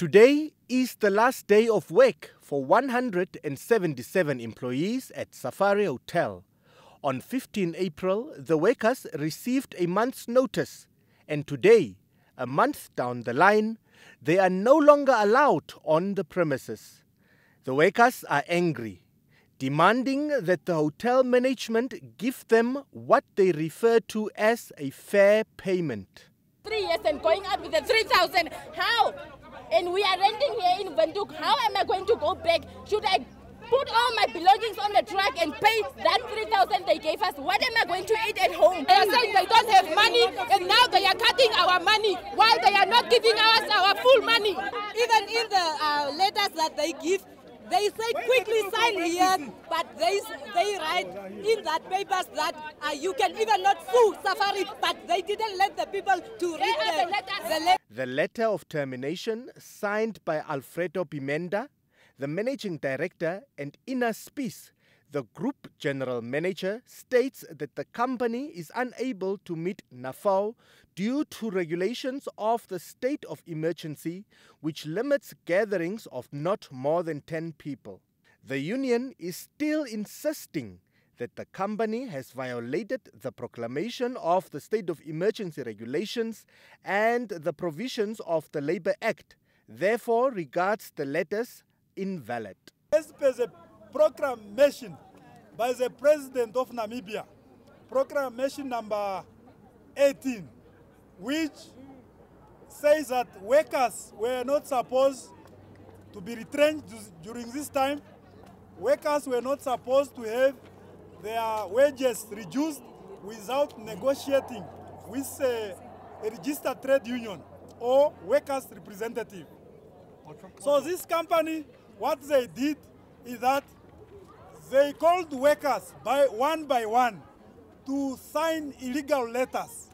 Today is the last day of work for 177 employees at Safari Hotel. On 15 April, the workers received a month's notice, and today, a month down the line, they are no longer allowed on the premises. The workers are angry, demanding that the hotel management give them what they refer to as a fair payment. Three years and going up with the 3,000. How? and we are renting here in Venduk. How am I going to go back? Should I put all my belongings on the truck and pay that 3,000 they gave us. What am I going to eat at home? They are saying they don't have money and now they are cutting our money while they are not giving us our full money. Even in the uh, letters that they give, they say quickly sign here, but they, they write in that papers that uh, you can even not sue Safari, but they didn't let the people to read the, the letter. The letter of termination signed by Alfredo Pimenda, the managing director, and Ina Spies, the group general manager states that the company is unable to meet NAFAO due to regulations of the state of emergency, which limits gatherings of not more than 10 people. The union is still insisting that the company has violated the proclamation of the state of emergency regulations and the provisions of the Labour Act, therefore regards the letters invalid. As per the proclamation by the president of Namibia, proclamation number 18, which says that workers were not supposed to be retrenched during this time. Workers were not supposed to have their wages reduced without negotiating with a, a registered trade union or workers' representative. So this company, what they did is that they called workers by one by one to sign illegal letters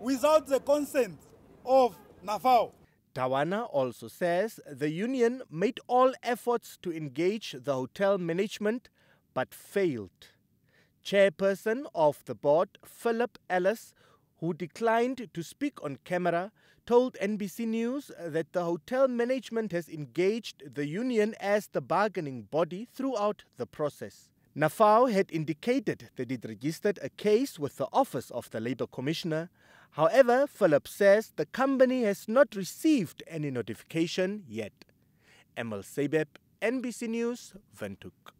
without the consent of NAFAO. Tawana also says the union made all efforts to engage the hotel management but failed. Chairperson of the board, Philip Ellis, who declined to speak on camera, told NBC News that the hotel management has engaged the union as the bargaining body throughout the process. Nafao had indicated that it registered a case with the Office of the Labour Commissioner. However, Philip says the company has not received any notification yet. Emil Sebep, NBC News, Ventuk.